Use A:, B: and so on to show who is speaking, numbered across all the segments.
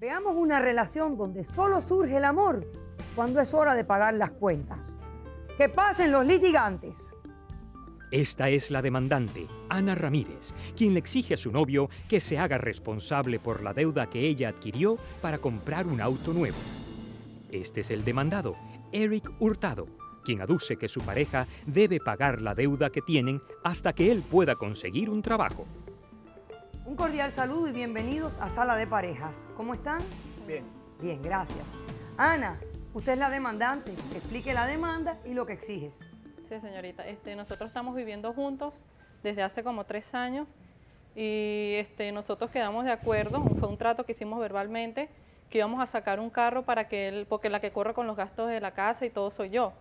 A: Veamos una relación donde solo surge el amor cuando es hora de pagar las cuentas. Que pasen los litigantes. Esta es la demandante, Ana Ramírez, quien le exige a su novio que se haga responsable por la deuda que ella adquirió para comprar un auto nuevo. Este es el demandado, Eric Hurtado, quien aduce que su pareja debe pagar la deuda que tienen hasta que él pueda conseguir un trabajo. Un cordial saludo y bienvenidos a Sala de Parejas. ¿Cómo están? Bien. Bien, gracias.
B: Ana, usted es la demandante. Explique la demanda y lo que exiges. Sí, señorita. Este, nosotros estamos viviendo juntos desde hace como tres años y este, nosotros quedamos de acuerdo. Fue un trato que hicimos verbalmente que íbamos a sacar un carro para que él, porque la que corre con los gastos de la casa y todo soy yo.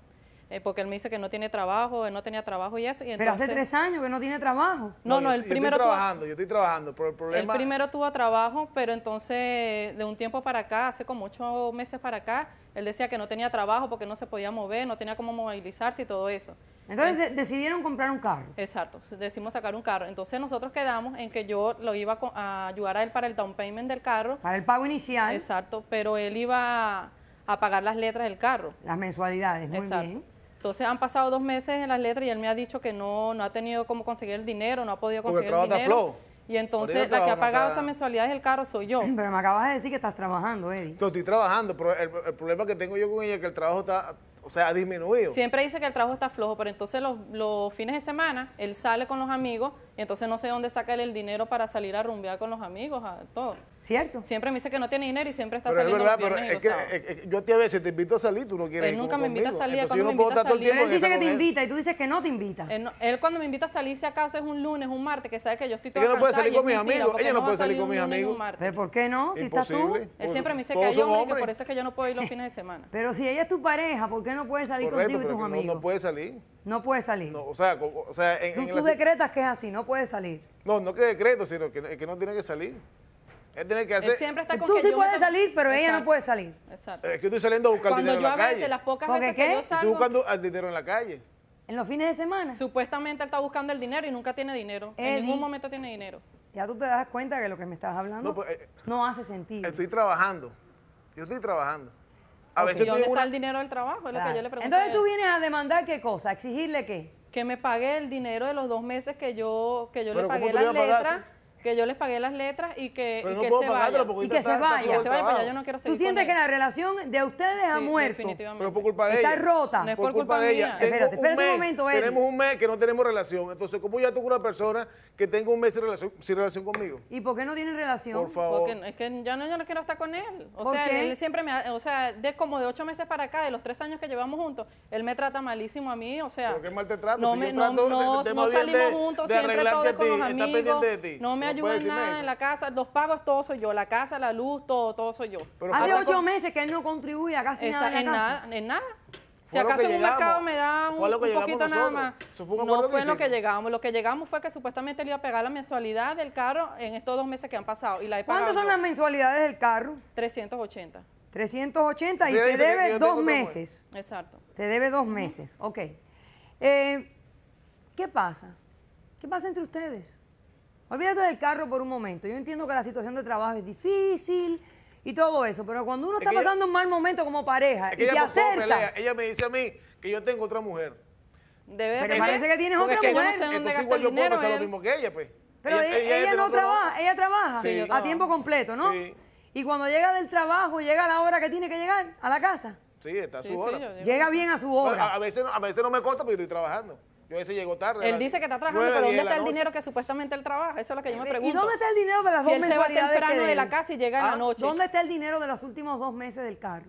B: Eh, porque él me dice que no tiene trabajo, él no tenía trabajo y eso. pero hace tres
A: años que no tiene trabajo.
B: No, no, el primero. Yo estoy trabajando,
C: yo estoy trabajando, pero el problema. El primero
B: tuvo trabajo, pero entonces de un tiempo para acá, hace como ocho meses para acá, él decía que no tenía trabajo porque no se podía mover, no tenía cómo movilizarse y todo eso. Entonces decidieron
A: comprar un carro.
B: Exacto, decidimos sacar un carro. Entonces nosotros quedamos en que yo lo iba a ayudar a él para el down payment del carro. Para el pago inicial. Exacto, pero él iba a pagar las letras del carro. Las mensualidades, muy Exacto. Entonces han pasado dos meses en las letras y él me ha dicho que no, no ha tenido cómo conseguir el dinero, no ha podido conseguir el dinero. Y entonces la que ha pagado esa mensualidad es el carro soy yo. Pero me acabas de decir que estás trabajando, Eddie.
C: estoy trabajando, pero el, problema que tengo yo con ella es que el trabajo está, o sea, ha disminuido. Siempre
B: dice que el trabajo está flojo, pero entonces los fines de semana él sale con los amigos y entonces no sé dónde sacar el dinero para salir a rumbear con los amigos, a todo. ¿Cierto? Siempre me dice que no tiene dinero y siempre está saliendo es verdad, pero es que,
C: es yo a ti a veces te invito a salir, tú no quieres él nunca me invita a salir, entonces, me puedo estar todo el tiempo Él dice que te
B: invita y tú dices que no te invita. Él, cuando me invita a salir, si acaso es un lunes, un martes, que sabe que yo estoy toda Ella no puede salir con mis amigos, ella no puede salir con mis amigos.
A: ¿Pero por qué no? Si estás tú. Él siempre me dice que hay hombres y que por
B: eso es que yo no puedo ir los fines de semana. Pero
A: si ella es tu pareja, ¿por qué no puede salir contigo y tus amigos? No
C: puede salir. No puede salir. O sea, en Tú
A: decretas que es así, ¿no? puede
C: salir. No, no que decreto, sino que, no tiene que salir. Él tiene que hacer. Él siempre está con tú sí puedes salir, pero ella no puede salir. Exacto. Es que estoy saliendo a buscar dinero yo en la a veces, calle. las pocas veces que yo Estoy buscando el dinero en la calle.
B: En los fines de semana. Supuestamente él está buscando el dinero y nunca tiene dinero. en ningún momento tiene dinero. Ya tú te das cuenta que lo que me estás hablando no, pues,
C: eh, hace sentido. Estoy trabajando. Yo estoy trabajando. A veces ¿Y dónde está el dinero del trabajo? Es lo que yo le pregunto. Entonces tú
B: vienes a demandar qué cosa, a exigirle qué que me pague el dinero de los dos meses que yo, que yo le pagué la letra que yo les pagué las letras y que, y se, vaya. y que se vaya.
A: Que se vaya, yo no quiero seguir Tú sientes que la relación de ustedes ha muerto. Definitivamente. Pero por culpa de ella. Está rota. No es
C: por, culpa, mía. de ella. Espérate, un, momento, Tenemos un mes que no tenemos relación. Entonces, ¿cómo ya tengo una persona que tenga un mes sin relación, sin relación conmigo?
B: ¿Y por qué no tienen relación? Por favor. Porque es que ya no, yo no quiero estar con él. O sea, él siempre me ha, o sea, de como de ocho meses para acá, de los tres años que llevamos juntos, él me trata malísimo a mí. O sea. ¿Por qué mal te trata? No, si me, no, no, no salimos juntos, siempre todos con los amigos. No me en nada en la casa, los pagos todo soy yo, la casa, la luz, todo, todo soy yo. Hace ocho meses que él no contribuye a casi nada en, nada. En nada. Si acaso en un mercado me da un, poquito nada más. no fue lo que llegamos. Lo que llegamos fue que supuestamente le iba a pegar la mensualidad del carro en estos dos meses que han pasado. Y la he ¿Cuántas son las
A: mensualidades del carro?
B: 380.
A: 380 y te, debe dos meses. Exacto. Te debe dos meses, ok. Eh, ¿Qué pasa?
B: ¿Qué pasa entre ustedes?
A: Olvídate del carro por un momento. Yo entiendo que la situación de trabajo es difícil y todo eso, pero cuando uno está pasando un mal momento como pareja y te Ella
C: me dice a mí que yo tengo otra mujer. Debe pero parece que tienes otra mujer. Yo no sé dónde igual yo dinero, puedo lo mismo que ella, pues. Pero ella, no trabaja,
A: ella trabaja a tiempo completo, ¿no? Sí. Y cuando llega del trabajo, llega la hora que tiene que llegar, a la casa.
C: Sí, está a su hora. llega bien a su hora. a, veces, a veces no me pero porque estoy trabajando. Yo ese llegó tarde. Él dice que está trabajando, pero ¿dónde está el dinero que supuestamente él trabaja? Eso es lo que yo me pregunto. ¿Y dónde
B: está el dinero de las dos meses? Él se de la casa y llega en la ah, noche. ¿Dónde está
A: el dinero de los últimos dos meses del carro?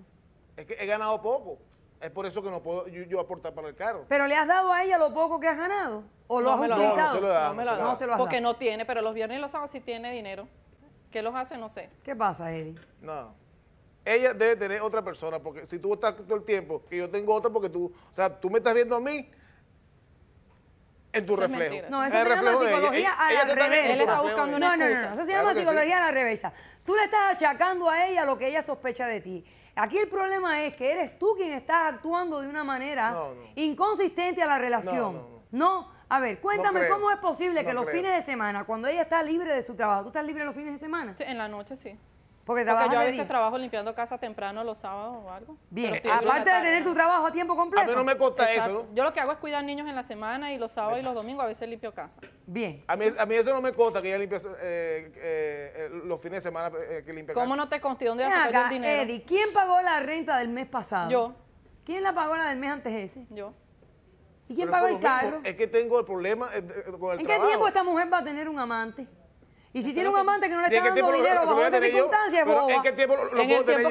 C: Es que he ganado poco. Es por eso que no puedo yo, aportar para el carro.
B: ¿Pero le has dado a ella lo poco que has ganado?
C: ¿O lo has utilizado? No, no se lo he No, lo, se
B: lo Porque no tiene, pero los viernes y los sábados sí tiene dinero. ¿Qué los hace? No sé.
C: ¿Qué pasa, Eddie? No. Ella debe tener otra persona, porque si tú estás todo el tiempo que yo tengo otra, porque tú, o sea, tú me estás viendo a mí, en tu reflejo. no, eso el se llama psicología a la reversa. Él está buscando una no, eso se llama psicología a
A: la reversa. Tú le estás achacando a ella lo que ella sospecha de ti. Aquí el problema es que eres tú quien estás actuando de una manera inconsistente a la relación. No, a ver, cuéntame cómo es posible que los fines
B: de semana, cuando ella está libre de su trabajo, ¿tú estás libre los fines de semana? en la noche sí.
A: Porque, yo a veces
B: trabajo limpiando casa temprano los sábados o algo. Bien, aparte de
A: tener tu trabajo a tiempo completo. A mí no me
C: cuesta eso,
B: ¿no? Yo lo que hago es cuidar niños en la semana y los sábados y los domingos a veces limpio casa.
C: Bien. A mí, a mí eso no me cuesta que ella limpia eh, eh, eh, los fines de semana que que limpia ¿Cómo no
B: te conste
A: ¿Dónde vas a el dinero? Eddie, ¿quién pagó la renta del mes pasado? Yo. ¿Quién la pagó la del mes antes ese? Yo.
C: ¿Y quién pagó el carro? es que tengo el problema con el trabajo. ¿En qué tiempo esta
A: mujer va a tener un amante? Y si tiene un amante que no le está dando dinero bajo esas circunstancias, boba. ¿En qué tiempo lo, puedo tener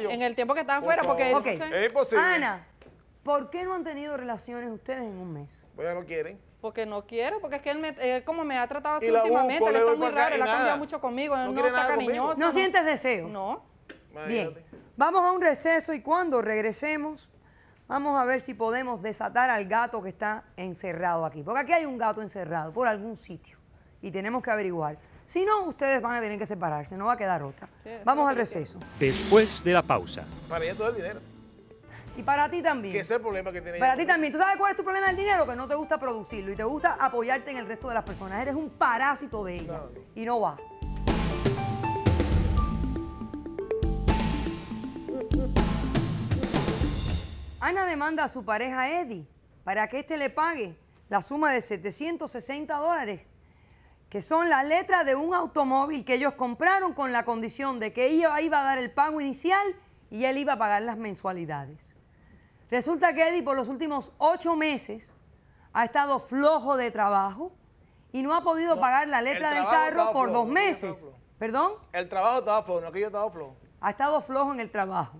A: yo? En el tiempo que estás afuera, porque... En el tiempo que estás afuera, porque... Es imposible. Ana, ¿por qué no han tenido relaciones ustedes en un mes?
B: Pues ya no quieren. Porque no quiero, porque es que él, me, eh, como me ha tratado así últimamente, está muy raro, le ha cambiado mucho conmigo, no, está cariñoso. ¿No, sientes
A: deseos? No. Bien, vamos a un receso y cuando regresemos... Vamos a ver si podemos desatar al gato que está encerrado aquí. Porque aquí hay un gato encerrado por algún sitio y tenemos que averiguar. Si no, ustedes van a tener que separarse, no va a quedar otra.
C: Vamos al receso.
B: Después de la pausa.
C: Para ella todo el dinero. Y para ti también. ¿Qué es el problema que tiene Para ti
A: también. ¿Tú sabes cuál es tu problema del dinero? Que no te gusta producirlo y te gusta apoyarte en el resto de las personas. Eres un parásito de ella. Y no va. Ana demanda a su pareja Eddie para que éste le pague la suma de 760 dólares que son la letra de un automóvil que ellos compraron con la condición de que ella iba a dar el pago inicial y él iba a pagar las mensualidades. Resulta que Eddie por los últimos ocho meses ha estado flojo de trabajo y no ha podido pagar la letra del carro por dos meses.
C: ¿Perdón? El trabajo estaba flojo,
A: no que yo estaba flojo. Ha estado flojo en el trabajo.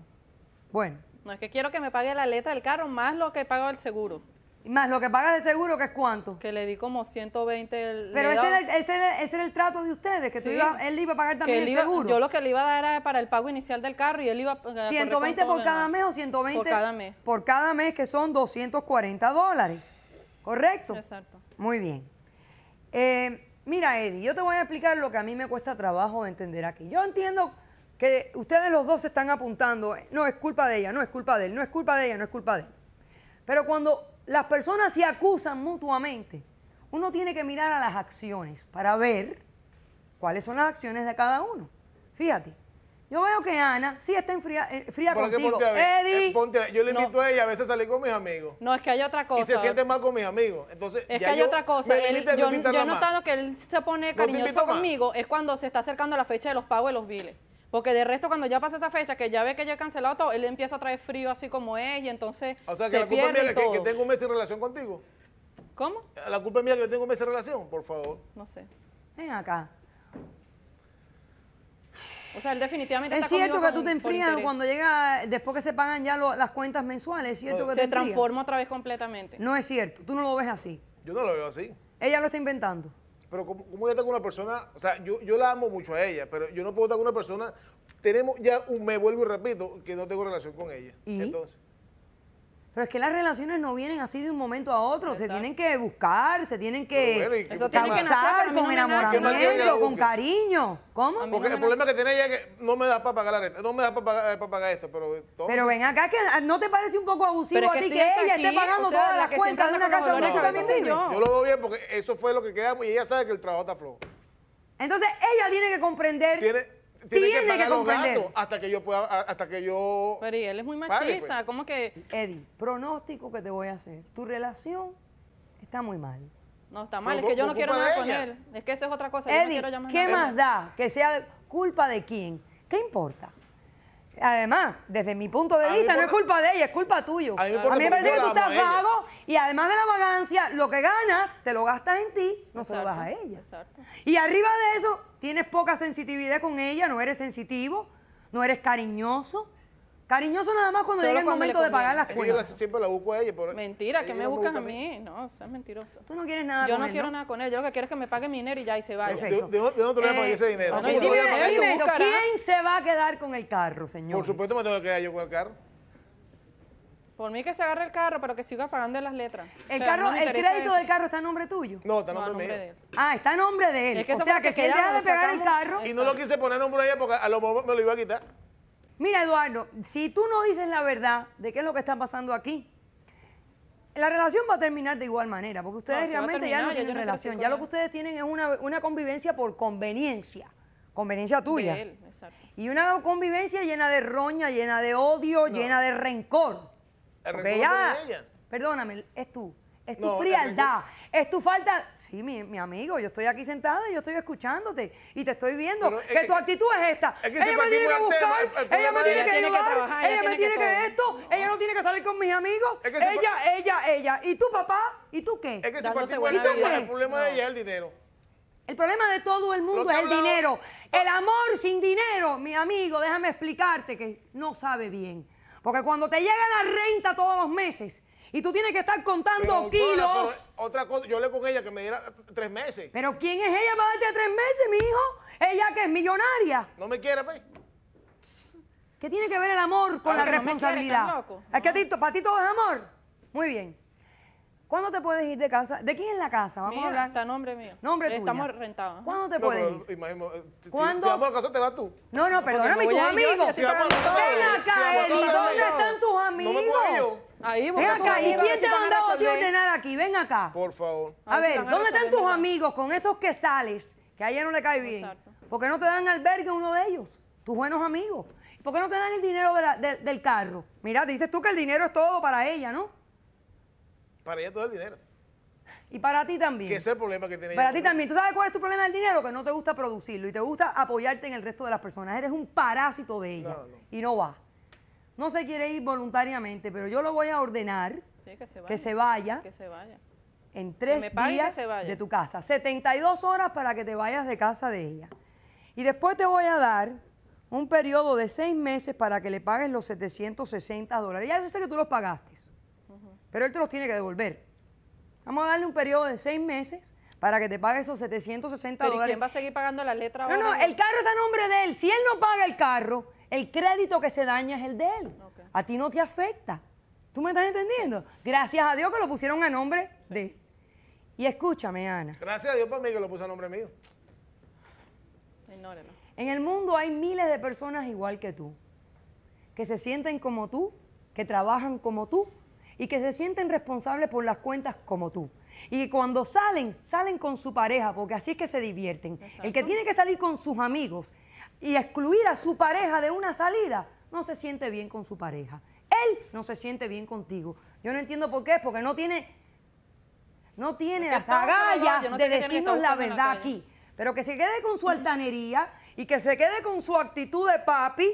A: Bueno.
B: No es que quiero que me pague la letra del carro más lo que he pagado el seguro más lo que pagas de seguro, que es cuánto. Que le di como 120. Pero ese era el, trato de ustedes, que iba, él iba a pagar también el seguro. Yo lo que le iba a dar era para el pago inicial del carro y él iba a pagar 120 por cada mes o 120 por cada mes. Por cada
A: mes, que son 240 dólares. ¿Correcto? Exacto. Muy bien. Eh, mira, Eddie, yo te voy a explicar lo que a mí me cuesta trabajo entender aquí. Yo entiendo que ustedes los dos se están apuntando, eh, no es culpa de ella, no es culpa de él, no es culpa de ella, no es culpa de él. Pero cuando las personas se acusan mutuamente. Uno tiene que mirar a las acciones para ver cuáles son las acciones de cada uno. Fíjate, yo veo que Ana sí está en fría ¿Por contigo. Eddie,
C: yo le invito a ella a veces a salir con mis amigos. No, es que hay otra cosa. Y se siente mal con mis amigos. Entonces, es que hay otra cosa. yo, he notado
B: que él se pone cariñoso conmigo. Es cuando se está acercando la fecha de los pagos de los biles. Porque de resto, cuando ya pasa esa fecha, que ya ve que ya he cancelado todo, él empieza a traer frío así como es y entonces. O sea, que la culpa mía que, que tengo un
C: mes en relación contigo. ¿Cómo? La culpa es mía que yo tengo un mes en relación, por favor.
B: No sé. Ven acá. O sea, él definitivamente Es cierto que tú te enfrías cuando
A: llega, después que se pagan ya las cuentas mensuales, es cierto oh,
B: que se te transforma otra vez completamente. No
C: es cierto, tú no lo ves así.
B: Yo no lo veo así.
C: Ella lo está inventando pero ¿cómo, yo tengo con una persona? O sea, yo, yo la amo mucho a ella, pero yo no puedo estar con una persona, tenemos ya un, me vuelvo y repito, que no tengo relación con ella. Entonces.
A: Pero es que las relaciones no vienen así de un momento a otro, se tienen que buscar, se tienen que Eso con enamoramiento, con
C: cariño. ¿Cómo? Porque el problema que tiene ella es que no me da para pagar la renta, no me da para pagar, eh, para pagar esto, pero Pero ven acá que ah, no te parece un poco abusivo a ti que, ella esté pagando todas las cuentas de una casa de también Yo lo veo bien porque eso fue lo que quedamos y ella sabe que el trabajo está flojo. Entonces ella tiene que comprender tiene que pagar los hasta que yo pueda, hasta que yo. Pero él es muy pues. machista, vale, que? Eddie,
A: pronóstico que te voy a hacer. Tu relación está muy mal.
C: No, está mal, es que yo no
A: quiero nada con él.
B: Es que esa es otra cosa. Eddie, yo no quiero ¿qué más
A: da? Que sea culpa de quién. ¿Qué importa? Además, desde mi punto de vista, no es culpa de ella, es culpa tuya. A mí, me parece que tú estás vago y además de la vagancia, lo que ganas, te lo gastas en ti, no se lo das a ella. Y arriba de eso, tienes poca sensitividad con ella, no eres sensitivo, no eres cariñoso, Cariñoso nada más cuando Solo llega el momento de pagar las Yo siempre
C: la busco a ella. Mentira, que me buscas buscan a mí.
B: No, seas mentiroso. Tú no quieres nada Yo no quiero nada con él. Yo lo que quiero es que me pague mi dinero y ya, y se vaya. ¿De, de, dónde- a pagar eh, ese dinero? pagar ¿quién se va
C: a quedar con el carro, señor? Por supuesto me tengo que quedar yo con el carro.
B: Por mí que se agarre el carro, pero que siga pagando las letras. El, carro, el crédito del carro está en nombre tuyo. No, está en nombre de
C: él. Ah, está en nombre de él. o sea, que si él deja de pegar el carro, Y no lo quise poner a nombre de ella porque a lo mejor me lo iba a quitar.
A: Mira, Eduardo, si tú no dices la verdad de qué es lo que está pasando aquí, la relación va a terminar de igual manera, porque ustedes realmente ya no tienen relación. Ya lo que ustedes tienen es una, convivencia por conveniencia. Conveniencia tuya. y una convivencia llena de roña, llena de odio, llena de rencor. perdóname, es tú. Es tu frialdad, es tu falta Sí, mi, mi, amigo, yo estoy aquí sentada y yo estoy escuchándote y te estoy viendo que, tu actitud es esta. ella me tiene que buscar, ella me tiene que ayudar, trabajar, ella, me tiene que, esto, no. ella no tiene que salir con mis amigos, ella, ella, ella, ¿Y tú, papá? ¿Y tú qué? Es que se el, el problema de ella es el dinero. El problema de todo el mundo es el dinero. Ah. El amor sin dinero, mi amigo, déjame explicarte que no sabe bien. Porque cuando te llega la renta todos los meses, y tú tienes que estar contando kilos.
C: otra cosa, yo hablé con ella que me diera tres
A: meses. Pero ¿quién es ella para darte tres meses, mi hijo? Ella que es millonaria. No me quiere, pues. ¿Qué tiene que ver el amor con la responsabilidad? No ¿Es que para ti todo es amor? Muy bien. ¿Cuándo te puedes ir de casa? ¿De quién es la casa? Vamos a hablar.
B: Está nombre mío. Nombre tuyo. Estamos rentados. ¿Cuándo te no, puedes
C: ir? Imagino, eh, si, ¿Cuándo? Si, vamos a
B: casa, te vas tú. No, no, perdóname, tus amigos. Ven acá, ¿Dónde están tus amigos? No me puedo Ahí,
A: ven acá, ¿y quién te ha mandado a ti aquí? Ven acá. Por favor. A, ver, ¿dónde están tus amigos con esos que sales, que a ella no le cae bien? ¿Por qué no te dan albergue uno de ellos? Tus buenos amigos. ¿Por qué no te dan el dinero del carro? Mira, dices tú que el dinero es todo para ella,
C: ¿no? Para ella todo el dinero. Y para ti también. ¿Qué es el problema que tiene Para
A: ti también. ¿Tú sabes cuál es tu problema del dinero? Que no te gusta producirlo y te gusta apoyarte en el resto de las personas. Eres un parásito de ella. Y no va no se quiere ir voluntariamente, pero yo lo voy a ordenar
B: que, se vaya, que, se vaya,
A: En tres días de tu casa. 72 horas para que te vayas de casa de ella. Y después te voy a dar un periodo de seis meses para que le pagues los 760 dólares. Ya yo sé que tú los pagaste, pero él te los tiene que devolver. Vamos a darle un periodo de seis meses para que te pague esos 760 dólares. ¿Y quién va a
B: seguir pagando la letra ahora? No, no, el
A: carro está a nombre de él. Si él no paga el carro, el crédito que se daña es el de él. A ti no te afecta. ¿Tú me estás entendiendo? Gracias a Dios que lo pusieron a nombre de. Y escúchame, Ana.
C: Gracias a Dios por mí que lo puse a nombre mío.
A: En el mundo hay miles de personas igual que tú, que se sienten como tú, que trabajan como tú y que se sienten responsables por las cuentas como tú. Y cuando salen, salen con su pareja, porque así es que se divierten. El que tiene que salir con sus amigos y excluir a su pareja de una salida, no se siente bien con su pareja. Él no se siente bien contigo. Yo no entiendo por qué, porque no tiene, no tiene las agallas de decirnos la verdad aquí. Pero que se quede con su altanería y que se quede con su actitud de papi.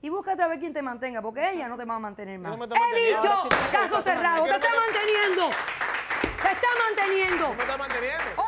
A: Y búscate a ver quién te mantenga, porque ella no te va a mantener más. He dicho, caso cerrado, te está manteniendo. ¿Cómo está manteniendo? Oh,